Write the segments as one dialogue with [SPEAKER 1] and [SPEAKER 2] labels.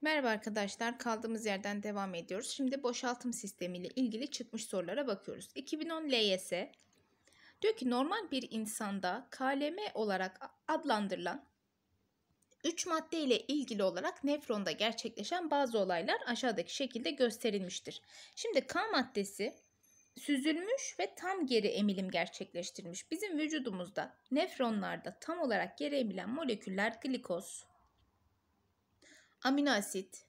[SPEAKER 1] Merhaba arkadaşlar kaldığımız yerden devam ediyoruz. Şimdi boşaltım sistemi ile ilgili çıkmış sorulara bakıyoruz. 2010 LYS diyor ki normal bir insanda KLM olarak adlandırılan 3 madde ile ilgili olarak nefronda gerçekleşen bazı olaylar aşağıdaki şekilde gösterilmiştir. Şimdi K maddesi süzülmüş ve tam geri emilim gerçekleştirmiş. Bizim vücudumuzda nefronlarda tam olarak geri emilen moleküller glikoz, amino asit,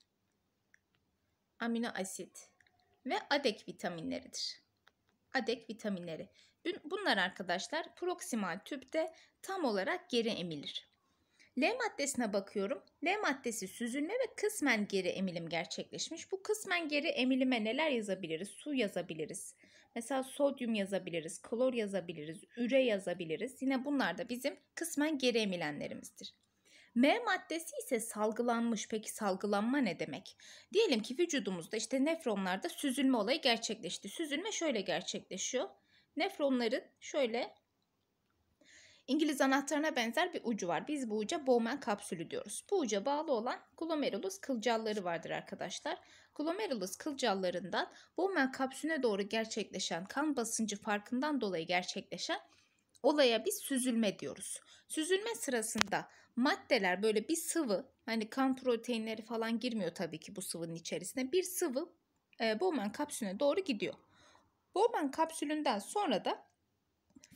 [SPEAKER 1] amino asit ve adek vitaminleridir. Adek vitaminleri. Bunlar arkadaşlar proksimal tüpte tam olarak geri emilir. L maddesine bakıyorum. L maddesi süzülme ve kısmen geri emilim gerçekleşmiş. Bu kısmen geri emilime neler yazabiliriz? Su yazabiliriz. Mesela sodyum yazabiliriz, klor yazabiliriz, üre yazabiliriz. Yine bunlar da bizim kısmen geri emilenlerimizdir. M maddesi ise salgılanmış. Peki salgılanma ne demek? Diyelim ki vücudumuzda işte nefronlarda süzülme olayı gerçekleşti. Süzülme şöyle gerçekleşiyor. Nefronların şöyle İngiliz anahtarına benzer bir ucu var. Biz bu uca Bowman kapsülü diyoruz. Bu uca bağlı olan glomerulus kılcalları vardır arkadaşlar. Glomerulus kılcallarından Bowman kapsüne doğru gerçekleşen kan basıncı farkından dolayı gerçekleşen olaya bir süzülme diyoruz. Süzülme sırasında maddeler böyle bir sıvı hani kan proteinleri falan girmiyor tabii ki bu sıvının içerisine bir sıvı e, Bowman kapsülüne doğru gidiyor. Bowman kapsülünden sonra da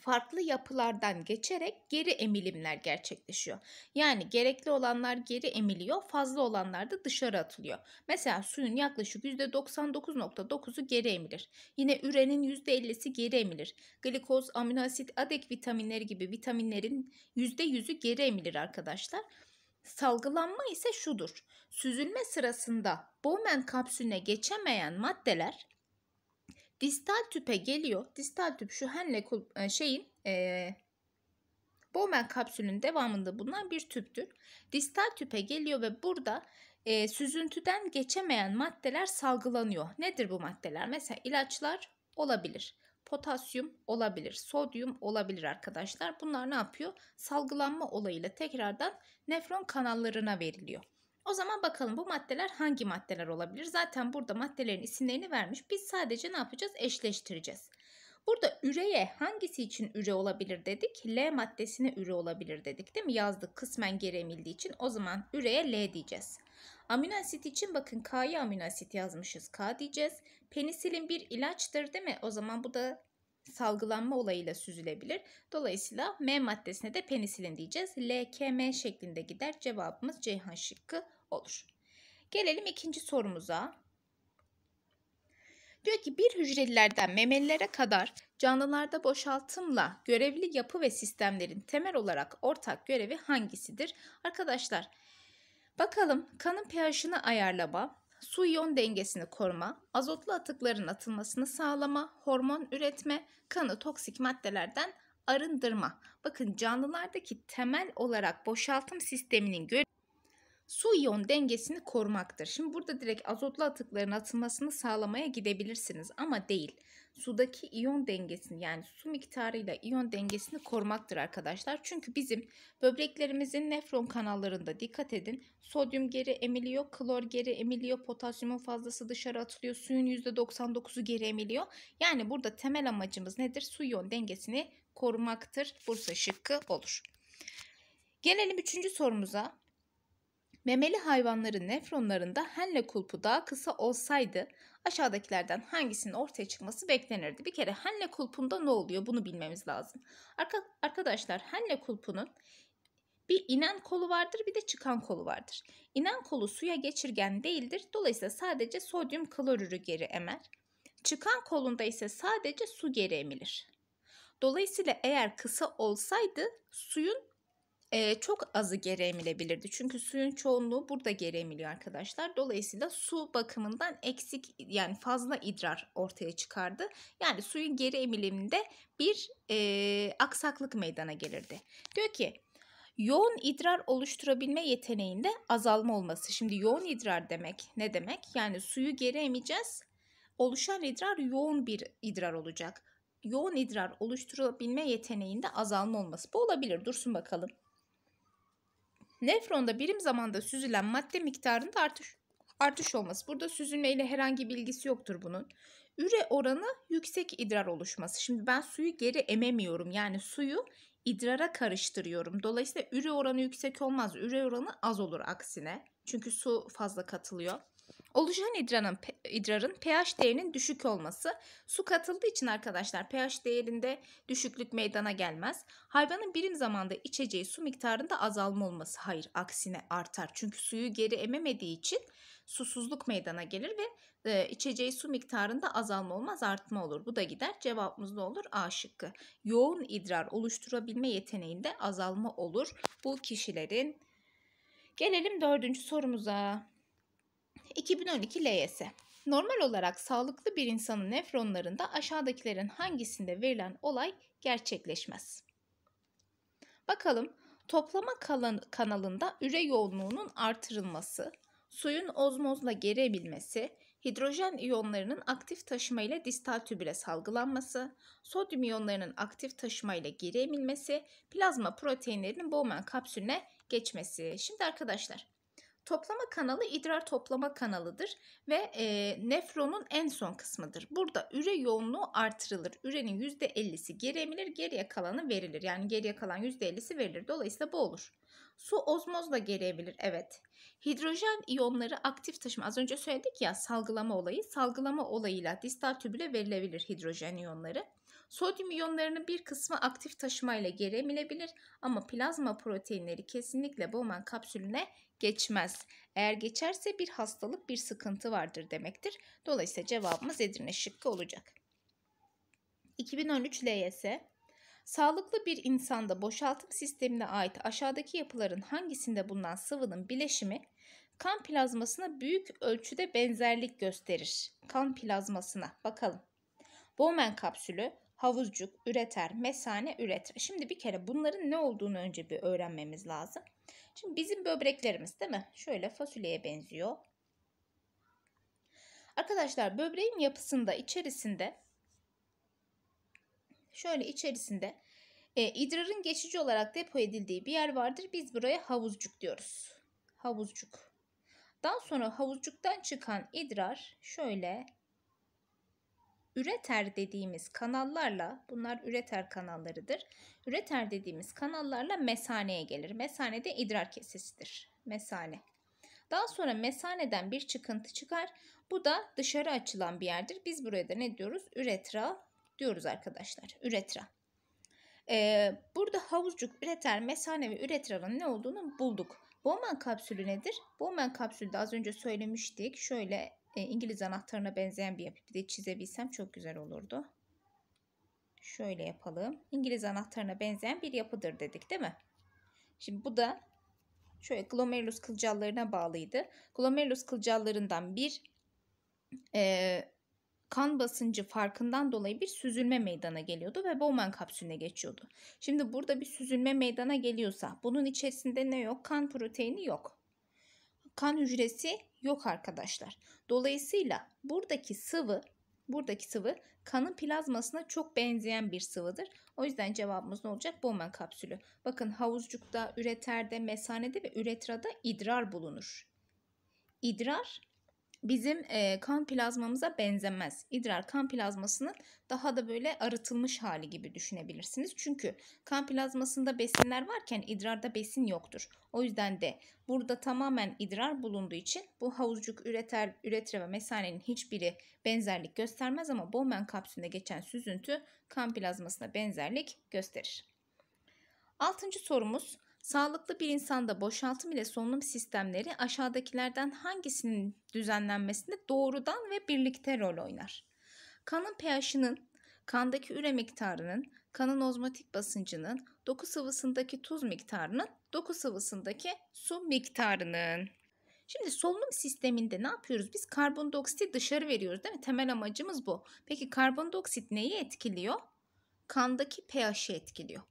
[SPEAKER 1] farklı yapılardan geçerek geri emilimler gerçekleşiyor. Yani gerekli olanlar geri emiliyor, fazla olanlar da dışarı atılıyor. Mesela suyun yaklaşık %99.9'u geri emilir. Yine ürenin %50'si geri emilir. Glikoz, amino asit, adek vitaminleri gibi vitaminlerin %100'ü geri emilir arkadaşlar. Salgılanma ise şudur. Süzülme sırasında Bowman kapsülüne geçemeyen maddeler distal tüpe geliyor. Distal tüp şu henle e, şeyin e, Bowman kapsülünün devamında bulunan bir tüptür. Distal tüpe geliyor ve burada e, süzüntüden geçemeyen maddeler salgılanıyor. Nedir bu maddeler? Mesela ilaçlar olabilir. Potasyum olabilir, sodyum olabilir arkadaşlar. Bunlar ne yapıyor? Salgılanma olayıyla tekrardan nefron kanallarına veriliyor. O zaman bakalım bu maddeler hangi maddeler olabilir? Zaten burada maddelerin isimlerini vermiş. Biz sadece ne yapacağız? Eşleştireceğiz. Burada üreye hangisi için üre olabilir dedik? L maddesine üre olabilir dedik değil mi? Yazdık kısmen geri için o zaman üreye L diyeceğiz. Amino asit için bakın K'ya amino asit yazmışız. K diyeceğiz. Penisilin bir ilaçtır değil mi? O zaman bu da salgılanma olayıyla süzülebilir. Dolayısıyla M maddesine de penisilin diyeceğiz. LKM şeklinde gider. Cevabımız Ceyhan şıkkı olur. Gelelim ikinci sorumuza. Diyor ki bir hücrelilerden memelilere kadar canlılarda boşaltımla görevli yapı ve sistemlerin temel olarak ortak görevi hangisidir? Arkadaşlar bakalım kanın pH'ını ayarlama, su iyon dengesini koruma, azotlu atıkların atılmasını sağlama, hormon üretme, kanı toksik maddelerden arındırma. Bakın canlılardaki temel olarak boşaltım sisteminin görevi su iyon dengesini korumaktır. Şimdi burada direkt azotlu atıkların atılmasını sağlamaya gidebilirsiniz ama değil sudaki iyon dengesini yani su miktarıyla iyon dengesini korumaktır arkadaşlar. Çünkü bizim böbreklerimizin nefron kanallarında dikkat edin sodyum geri emiliyor, klor geri emiliyor, potasyumun fazlası dışarı atılıyor, suyun %99'u geri emiliyor. Yani burada temel amacımız nedir? Su iyon dengesini korumaktır. Bursa şıkkı olur. Gelelim üçüncü sorumuza. Memeli hayvanların nefronlarında henle kulpu daha kısa olsaydı Aşağıdakilerden hangisinin ortaya çıkması beklenirdi? Bir kere henle kulpunda ne oluyor bunu bilmemiz lazım. Arka, arkadaşlar henle kulpunun bir inen kolu vardır bir de çıkan kolu vardır. İnen kolu suya geçirgen değildir. Dolayısıyla sadece sodyum klorürü geri emer. Çıkan kolunda ise sadece su geri emilir. Dolayısıyla eğer kısa olsaydı suyun e, çok azı geri emilebilirdi. Çünkü suyun çoğunluğu burada geri emiliyor arkadaşlar. Dolayısıyla su bakımından eksik yani fazla idrar ortaya çıkardı. Yani suyun geri emiliminde bir e, aksaklık meydana gelirdi. Diyor ki yoğun idrar oluşturabilme yeteneğinde azalma olması. Şimdi yoğun idrar demek ne demek? Yani suyu geri emeceğiz. Oluşan idrar yoğun bir idrar olacak. Yoğun idrar oluşturabilme yeteneğinde azalma olması. Bu olabilir. Dursun bakalım. Nefronda birim zamanda süzülen madde miktarında artış artış olması. Burada süzülmeyle herhangi bir ilgisi yoktur bunun. Üre oranı yüksek idrar oluşması. Şimdi ben suyu geri ememiyorum. Yani suyu idrara karıştırıyorum. Dolayısıyla üre oranı yüksek olmaz. Üre oranı az olur aksine. Çünkü su fazla katılıyor. Oluşan idrarın, idrarın pH değerinin düşük olması. Su katıldığı için arkadaşlar pH değerinde düşüklük meydana gelmez. Hayvanın birim zamanda içeceği su miktarında azalma olması hayır aksine artar. Çünkü suyu geri ememediği için susuzluk meydana gelir ve e, içeceği su miktarında azalma olmaz artma olur. Bu da gider cevabımız ne olur? A şıkkı. Yoğun idrar oluşturabilme yeteneğinde azalma olur bu kişilerin. Gelelim dördüncü sorumuza. 2012 LYS. Normal olarak sağlıklı bir insanın nefronlarında aşağıdakilerin hangisinde verilen olay gerçekleşmez? Bakalım toplama kanalında üre yoğunluğunun artırılması, suyun ozmozla geri emilmesi, hidrojen iyonlarının aktif taşıma ile distal tübüle salgılanması, sodyum iyonlarının aktif taşıma ile geri emilmesi, plazma proteinlerinin Bowman kapsülüne geçmesi. Şimdi arkadaşlar Toplama kanalı idrar toplama kanalıdır ve e, nefronun en son kısmıdır. Burada üre yoğunluğu artırılır. Ürenin %50'si geri emilir, geriye kalanı verilir. Yani geriye kalan %50'si verilir. Dolayısıyla bu olur. Su ozmozla geri emilir, evet. Hidrojen iyonları aktif taşıma. Az önce söyledik ya salgılama olayı. Salgılama olayıyla distal tübüle verilebilir hidrojen iyonları. Sodyum iyonlarının bir kısmı aktif taşımayla geri emilebilir ama plazma proteinleri kesinlikle Bowman kapsülüne geçmez. Eğer geçerse bir hastalık, bir sıkıntı vardır demektir. Dolayısıyla cevabımız Edirne şıkkı olacak. 2013 LYS Sağlıklı bir insanda boşaltım sistemine ait aşağıdaki yapıların hangisinde bulunan sıvının bileşimi kan plazmasına büyük ölçüde benzerlik gösterir. Kan plazmasına bakalım. Bowman kapsülü havuzcuk, üreter, mesane, üretir. Şimdi bir kere bunların ne olduğunu önce bir öğrenmemiz lazım. Şimdi bizim böbreklerimiz değil mi? Şöyle fasulyeye benziyor. Arkadaşlar böbreğin yapısında içerisinde şöyle içerisinde e, idrarın geçici olarak depo edildiği bir yer vardır. Biz buraya havuzcuk diyoruz. Havuzcuk. Daha sonra havuzcuktan çıkan idrar şöyle üreter dediğimiz kanallarla bunlar üreter kanallarıdır. Üreter dediğimiz kanallarla mesaneye gelir. Mesane de idrar kesesidir. Mesane. Daha sonra mesaneden bir çıkıntı çıkar. Bu da dışarı açılan bir yerdir. Biz buraya da ne diyoruz? Üretra diyoruz arkadaşlar. Üretra. Ee, burada havuzcuk, üreter, mesane ve üretranın ne olduğunu bulduk. Bowman kapsülü nedir? Bowman kapsülü de az önce söylemiştik. Şöyle e, İngiliz anahtarına benzeyen bir yapı. Bir de çizebilsem çok güzel olurdu. Şöyle yapalım. İngiliz anahtarına benzeyen bir yapıdır dedik değil mi? Şimdi bu da şöyle glomerulus kılcallarına bağlıydı. Glomerulus kılcallarından bir e, kan basıncı farkından dolayı bir süzülme meydana geliyordu ve Bowman kapsülüne geçiyordu. Şimdi burada bir süzülme meydana geliyorsa bunun içerisinde ne yok? Kan proteini yok kan hücresi yok arkadaşlar. Dolayısıyla buradaki sıvı buradaki sıvı kanın plazmasına çok benzeyen bir sıvıdır. O yüzden cevabımız ne olacak? Bowman kapsülü. Bakın havuzcukta, üreterde, mesanede ve üretrada idrar bulunur. İdrar bizim kan plazmamıza benzemez. İdrar kan plazmasının daha da böyle arıtılmış hali gibi düşünebilirsiniz. Çünkü kan plazmasında besinler varken idrarda besin yoktur. O yüzden de burada tamamen idrar bulunduğu için bu havuzcuk, üreter, üretre ve mesanenin hiçbiri benzerlik göstermez ama Bowman kapsülünde geçen süzüntü kan plazmasına benzerlik gösterir. Altıncı sorumuz Sağlıklı bir insanda boşaltım ile solunum sistemleri aşağıdakilerden hangisinin düzenlenmesinde doğrudan ve birlikte rol oynar? Kanın pH'inin, kandaki üre miktarının, kanın ozmotik basıncının, doku sıvısındaki tuz miktarının, doku sıvısındaki su miktarının. Şimdi solunum sisteminde ne yapıyoruz? Biz karbondioksiti dışarı veriyoruz değil mi? Temel amacımız bu. Peki karbondioksit neyi etkiliyor? Kandaki pH'i etkiliyor.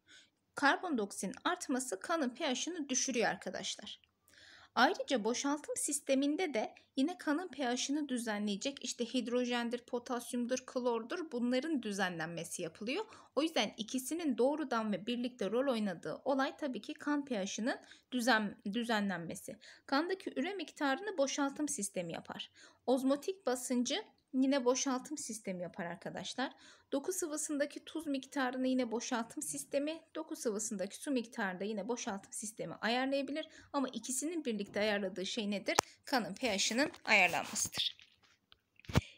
[SPEAKER 1] Karbondioksitin artması kanın pH'ını düşürüyor arkadaşlar. Ayrıca boşaltım sisteminde de yine kanın pH'ını düzenleyecek işte hidrojendir, potasyumdur, klordur bunların düzenlenmesi yapılıyor. O yüzden ikisinin doğrudan ve birlikte rol oynadığı olay tabii ki kan pH'ının düzen, düzenlenmesi. Kandaki üre miktarını boşaltım sistemi yapar. Ozmotik basıncı yine boşaltım sistemi yapar arkadaşlar. Doku sıvısındaki tuz miktarını yine boşaltım sistemi, doku sıvısındaki su miktarını yine boşaltım sistemi ayarlayabilir. Ama ikisinin birlikte ayarladığı şey nedir? Kanın pH'inin ayarlanmasıdır.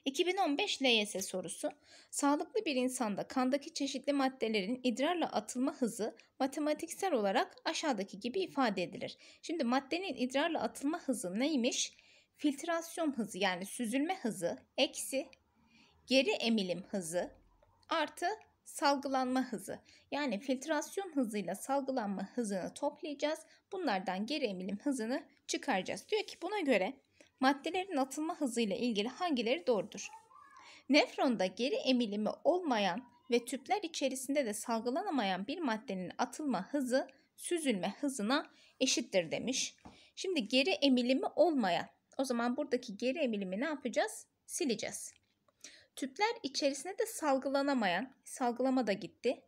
[SPEAKER 1] 2015 LYS sorusu. Sağlıklı bir insanda kandaki çeşitli maddelerin idrarla atılma hızı matematiksel olarak aşağıdaki gibi ifade edilir. Şimdi maddenin idrarla atılma hızı neymiş? filtrasyon hızı yani süzülme hızı eksi geri emilim hızı artı salgılanma hızı. Yani filtrasyon hızıyla salgılanma hızını toplayacağız. Bunlardan geri emilim hızını çıkaracağız. Diyor ki buna göre maddelerin atılma hızıyla ilgili hangileri doğrudur? Nefronda geri emilimi olmayan ve tüpler içerisinde de salgılanamayan bir maddenin atılma hızı süzülme hızına eşittir demiş. Şimdi geri emilimi olmayan o zaman buradaki geri emilimi ne yapacağız? Sileceğiz. Tüpler içerisine de salgılanamayan, salgılama da gitti.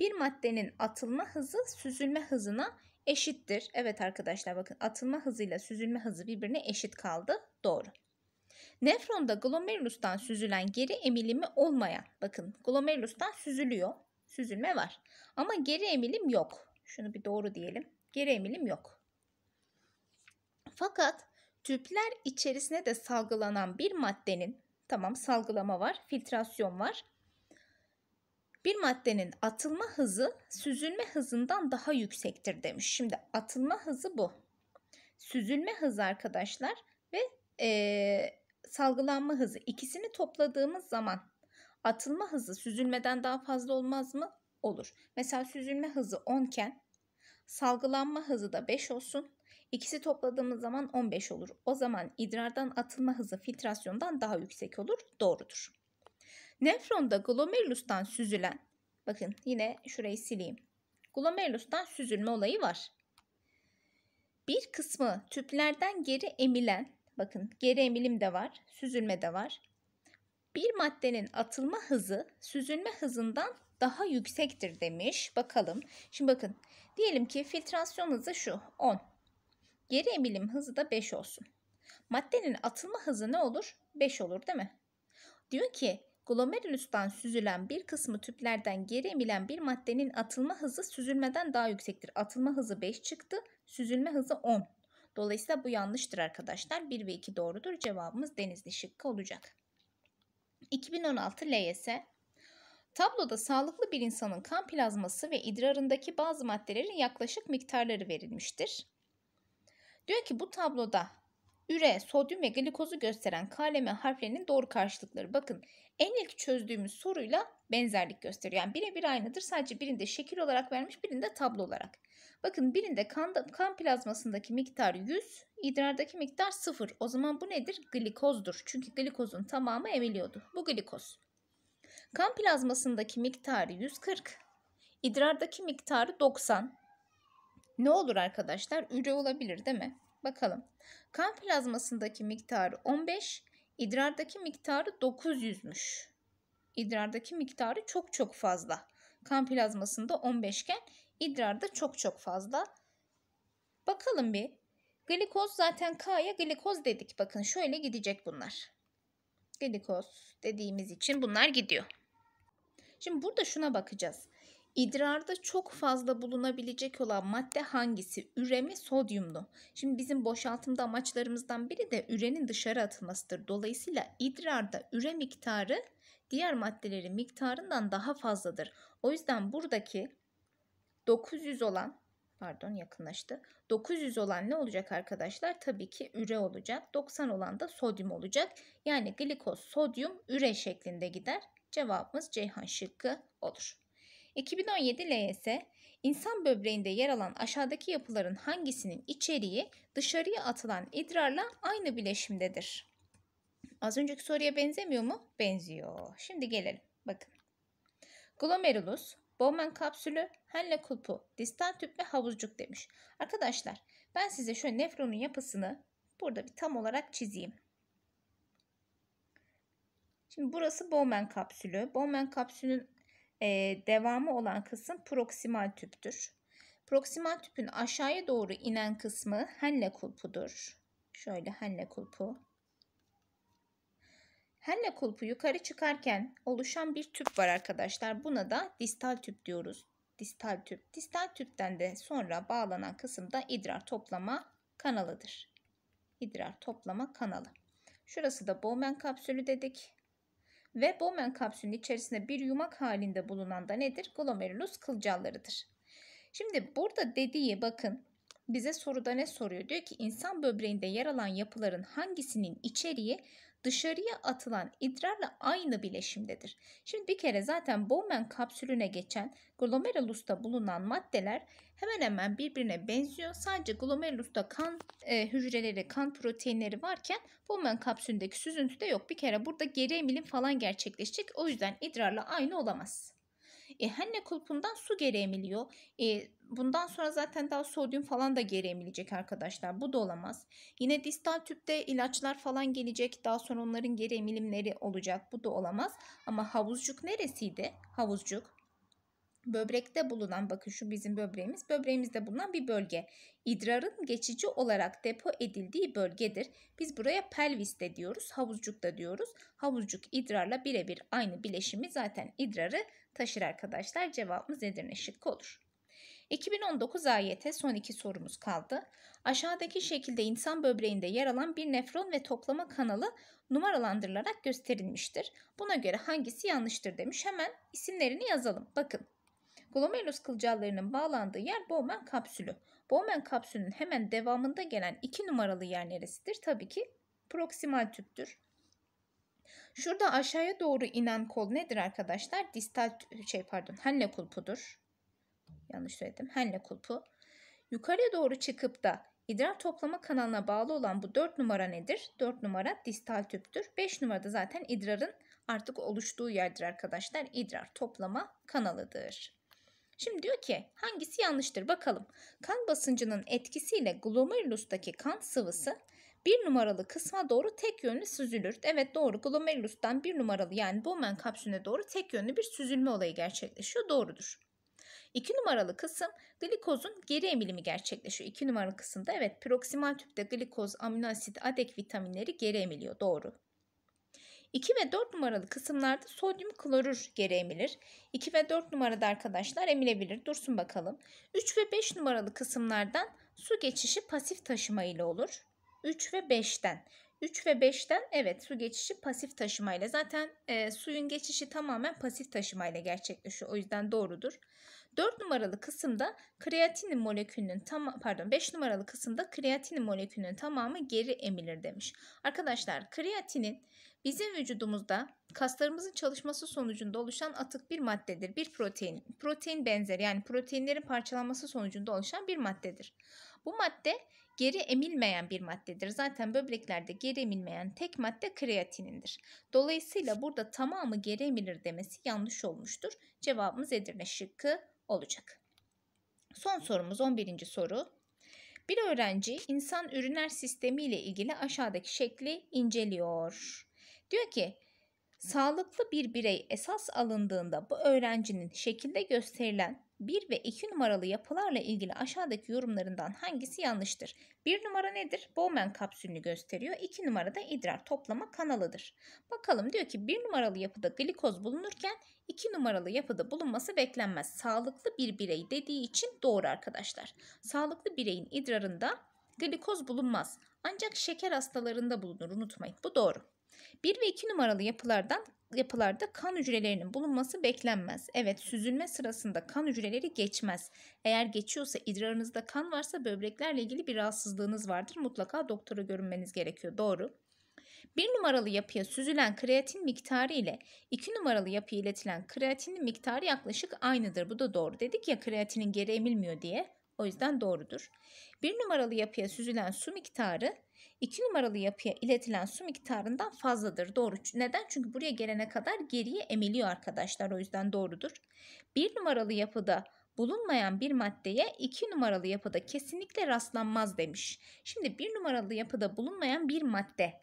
[SPEAKER 1] Bir maddenin atılma hızı süzülme hızına eşittir. Evet arkadaşlar bakın atılma hızıyla süzülme hızı birbirine eşit kaldı. Doğru. Nefronda glomerulustan süzülen geri emilimi olmayan, bakın glomerulustan süzülüyor, süzülme var. Ama geri emilim yok. Şunu bir doğru diyelim. Geri emilim yok. Fakat Tüpler içerisine de salgılanan bir maddenin, tamam salgılama var, filtrasyon var. Bir maddenin atılma hızı süzülme hızından daha yüksektir demiş. Şimdi atılma hızı bu. Süzülme hızı arkadaşlar ve ee, salgılanma hızı ikisini topladığımız zaman atılma hızı süzülmeden daha fazla olmaz mı? Olur. Mesela süzülme hızı 10 iken salgılanma hızı da 5 olsun. İkisi topladığımız zaman 15 olur. O zaman idrardan atılma hızı filtrasyondan daha yüksek olur. Doğrudur. Nefronda glomerulustan süzülen, bakın yine şurayı sileyim. Glomerulustan süzülme olayı var. Bir kısmı tüplerden geri emilen, bakın geri emilim de var, süzülme de var. Bir maddenin atılma hızı süzülme hızından daha yüksektir demiş. Bakalım. Şimdi bakın. Diyelim ki filtrasyon hızı şu 10. Geri emilim hızı da 5 olsun. Maddenin atılma hızı ne olur? 5 olur değil mi? Diyor ki glomerülüsten süzülen bir kısmı tüplerden geri emilen bir maddenin atılma hızı süzülmeden daha yüksektir. Atılma hızı 5 çıktı, süzülme hızı 10. Dolayısıyla bu yanlıştır arkadaşlar. 1 ve 2 doğrudur. Cevabımız denizli şıkkı olacak. 2016 LYS Tabloda sağlıklı bir insanın kan plazması ve idrarındaki bazı maddelerin yaklaşık miktarları verilmiştir. Diyor ki bu tabloda üre, sodyum ve glikozu gösteren KLM harflerinin doğru karşılıkları. Bakın en ilk çözdüğümüz soruyla benzerlik gösteriyor. Yani birebir aynıdır sadece birinde şekil olarak vermiş birinde tablo olarak. Bakın birinde kan, kan plazmasındaki miktar 100, idrardaki miktar 0. O zaman bu nedir? Glikozdur. Çünkü glikozun tamamı emiliyordu. Bu glikoz. Kan plazmasındaki miktarı 140, idrardaki miktarı 90, ne olur arkadaşlar? Üre olabilir değil mi? Bakalım. Kan plazmasındaki miktarı 15, idrardaki miktarı 900'müş. İdrardaki miktarı çok çok fazla. Kan plazmasında 15 iken idrarda çok çok fazla. Bakalım bir. Glikoz zaten K'ya glikoz dedik. Bakın şöyle gidecek bunlar. Glikoz dediğimiz için bunlar gidiyor. Şimdi burada şuna bakacağız. İdrarda çok fazla bulunabilecek olan madde hangisi? Üremi sodyumlu. Şimdi bizim boşaltımda amaçlarımızdan biri de ürenin dışarı atılmasıdır. Dolayısıyla idrarda üre miktarı diğer maddelerin miktarından daha fazladır. O yüzden buradaki 900 olan pardon yakınlaştı. 900 olan ne olacak arkadaşlar? Tabii ki üre olacak. 90 olan da sodyum olacak. Yani glikoz, sodyum, üre şeklinde gider. Cevabımız Ceyhan şıkkı olur. 2017 LYS, insan böbreğinde yer alan aşağıdaki yapıların hangisinin içeriği dışarıya atılan idrarla aynı bileşimdedir? Az önceki soruya benzemiyor mu? Benziyor. Şimdi gelelim. Bakın. Glomerulus, Bowman kapsülü, Henle kulpu, distal tüp ve havuzcuk demiş. Arkadaşlar ben size şöyle nefronun yapısını burada bir tam olarak çizeyim. Şimdi burası Bowman kapsülü. Bowman kapsülün e, devamı olan kısım proksimal tüptür. Proksimal tüpün aşağıya doğru inen kısmı henle kulpudur. Şöyle henle kulpu. Henle kulpu yukarı çıkarken oluşan bir tüp var arkadaşlar. Buna da distal tüp diyoruz. Distal tüp. Distal tüpten de sonra bağlanan kısım da idrar toplama kanalıdır. İdrar toplama kanalı. Şurası da Bowman kapsülü dedik ve Bowman kapsülünün içerisinde bir yumak halinde bulunan da nedir? Glomerulus kılcallarıdır. Şimdi burada dediği bakın bize soruda ne soruyor? Diyor ki insan böbreğinde yer alan yapıların hangisinin içeriği dışarıya atılan idrarla aynı bileşimdedir. Şimdi bir kere zaten Bowman kapsülüne geçen glomerulus'ta bulunan maddeler hemen hemen birbirine benziyor. Sadece glomerulus'ta kan e, hücreleri, kan proteinleri varken Bowman kapsülündeki süzüntüde yok. Bir kere burada geri emilim falan gerçekleşecek. O yüzden idrarla aynı olamaz. E, henne kulpundan su geri emiliyor. E, bundan sonra zaten daha sodyum falan da geri emilecek arkadaşlar. Bu da olamaz. Yine distal tüpte ilaçlar falan gelecek. Daha sonra onların geri emilimleri olacak. Bu da olamaz. Ama havuzcuk neresiydi? Havuzcuk böbrekte bulunan bakın şu bizim böbreğimiz böbreğimizde bulunan bir bölge. idrarın geçici olarak depo edildiği bölgedir. Biz buraya pelvis de diyoruz havuzcuk da diyoruz. Havuzcuk idrarla birebir aynı bileşimi zaten idrarı taşır arkadaşlar. Cevabımız Edirne şıkkı olur. 2019 AYT son iki sorumuz kaldı. Aşağıdaki şekilde insan böbreğinde yer alan bir nefron ve toplama kanalı numaralandırılarak gösterilmiştir. Buna göre hangisi yanlıştır demiş. Hemen isimlerini yazalım. Bakın Glomerulus kılcallarının bağlandığı yer Bowman kapsülü. Bowman kapsülünün hemen devamında gelen iki numaralı yer neresidir? Tabii ki proksimal tüptür. Şurada aşağıya doğru inen kol nedir arkadaşlar? Distal şey pardon, henle kulpudur. Yanlış söyledim. Henle kulpu. Yukarıya doğru çıkıp da idrar toplama kanalına bağlı olan bu 4 numara nedir? 4 numara distal tüptür. 5 numarada zaten idrarın artık oluştuğu yerdir arkadaşlar. İdrar toplama kanalıdır. Şimdi diyor ki hangisi yanlıştır bakalım. Kan basıncının etkisiyle glomerulustaki kan sıvısı bir numaralı kısma doğru tek yönlü süzülür. Evet doğru glomerulustan bir numaralı yani Bowman kapsülüne doğru tek yönlü bir süzülme olayı gerçekleşiyor doğrudur. 2 numaralı kısım glikozun geri emilimi gerçekleşiyor. 2 numaralı kısımda evet proksimal tüpte glikoz, amino asit, adek vitaminleri geri emiliyor. Doğru. 2 ve 4 numaralı kısımlarda sodyum klorür geri emilir. 2 ve 4 numarada arkadaşlar emilebilir. Dursun bakalım. 3 ve 5 numaralı kısımlardan su geçişi pasif taşıma ile olur. 3 ve 5'ten. 3 ve 5'ten evet su geçişi pasif taşımayla. Zaten e, suyun geçişi tamamen pasif taşımayla gerçekleşiyor. O yüzden doğrudur. 4 numaralı kısımda kreatinin molekülünün tam pardon 5 numaralı kısımda kreatinin molekülünün tamamı geri emilir demiş. Arkadaşlar kreatinin bizim vücudumuzda kaslarımızın çalışması sonucunda oluşan atık bir maddedir. Bir protein, protein benzeri yani proteinlerin parçalanması sonucunda oluşan bir maddedir. Bu madde geri emilmeyen bir maddedir. Zaten böbreklerde geri emilmeyen tek madde kreatinindir. Dolayısıyla burada tamamı geri emilir demesi yanlış olmuştur. Cevabımız Edirne şıkkı olacak. Son sorumuz 11. soru. Bir öğrenci insan üriner sistemi ile ilgili aşağıdaki şekli inceliyor. Diyor ki sağlıklı bir birey esas alındığında bu öğrencinin şekilde gösterilen 1 ve 2 numaralı yapılarla ilgili aşağıdaki yorumlarından hangisi yanlıştır? 1 numara nedir? Bowman kapsülünü gösteriyor. 2 numara da idrar toplama kanalıdır. Bakalım diyor ki 1 numaralı yapıda glikoz bulunurken 2 numaralı yapıda bulunması beklenmez. Sağlıklı bir birey dediği için doğru arkadaşlar. Sağlıklı bireyin idrarında glikoz bulunmaz. Ancak şeker hastalarında bulunur unutmayın. Bu doğru. 1 ve 2 numaralı yapılardan yapılarda kan hücrelerinin bulunması beklenmez. Evet süzülme sırasında kan hücreleri geçmez. Eğer geçiyorsa idrarınızda kan varsa böbreklerle ilgili bir rahatsızlığınız vardır. Mutlaka doktora görünmeniz gerekiyor. Doğru. 1 numaralı yapıya süzülen kreatin miktarı ile 2 numaralı yapıya iletilen kreatinin miktarı yaklaşık aynıdır. Bu da doğru. Dedik ya kreatinin geri emilmiyor diye. O yüzden doğrudur. Bir numaralı yapıya süzülen su miktarı iki numaralı yapıya iletilen su miktarından fazladır. Doğru. Neden? Çünkü buraya gelene kadar geriye emiliyor arkadaşlar. O yüzden doğrudur. Bir numaralı yapıda bulunmayan bir maddeye iki numaralı yapıda kesinlikle rastlanmaz demiş. Şimdi bir numaralı yapıda bulunmayan bir madde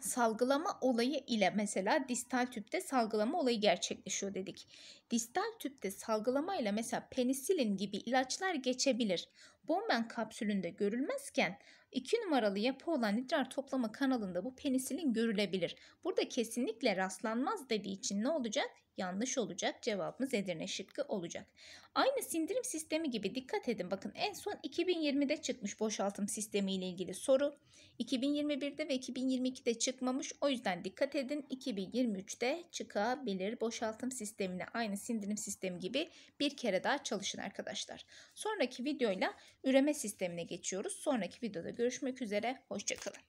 [SPEAKER 1] salgılama olayı ile mesela distal tüpte salgılama olayı gerçekleşiyor dedik distal tüpte salgılamayla mesela penisilin gibi ilaçlar geçebilir. Bomben kapsülünde görülmezken 2 numaralı yapı olan idrar toplama kanalında bu penisilin görülebilir. Burada kesinlikle rastlanmaz dediği için ne olacak? Yanlış olacak. Cevabımız Edirne şıkkı olacak. Aynı sindirim sistemi gibi dikkat edin. Bakın en son 2020'de çıkmış boşaltım sistemi ile ilgili soru. 2021'de ve 2022'de çıkmamış. O yüzden dikkat edin. 2023'te çıkabilir boşaltım sistemine aynı sindirim sistemi gibi bir kere daha çalışın arkadaşlar. Sonraki videoyla üreme sistemine geçiyoruz. Sonraki videoda görüşmek üzere. Hoşçakalın.